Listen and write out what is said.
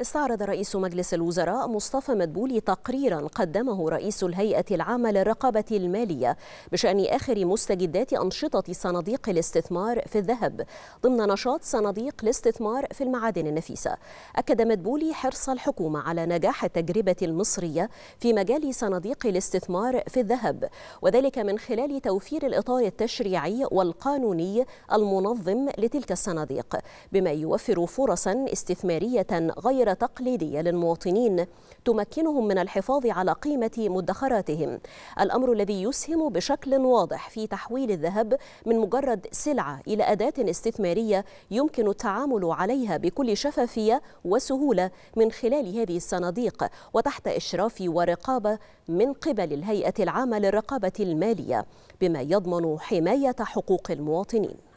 استعرض رئيس مجلس الوزراء مصطفى مدبولي تقريرا قدمه رئيس الهيئة العامة للرقابة المالية بشأن آخر مستجدات أنشطة صناديق الاستثمار في الذهب ضمن نشاط صناديق الاستثمار في المعادن النفيسة أكد مدبولي حرص الحكومة على نجاح التجربة المصرية في مجال صناديق الاستثمار في الذهب وذلك من خلال توفير الإطار التشريعي والقانوني المنظم لتلك الصناديق بما يوفر فرصا استثمارية غير معايير تقليدية للمواطنين تمكنهم من الحفاظ على قيمة مدخراتهم الأمر الذي يسهم بشكل واضح في تحويل الذهب من مجرد سلعة إلى أداة استثمارية يمكن التعامل عليها بكل شفافية وسهولة من خلال هذه الصناديق وتحت إشراف ورقابة من قبل الهيئة العامة للرقابة المالية بما يضمن حماية حقوق المواطنين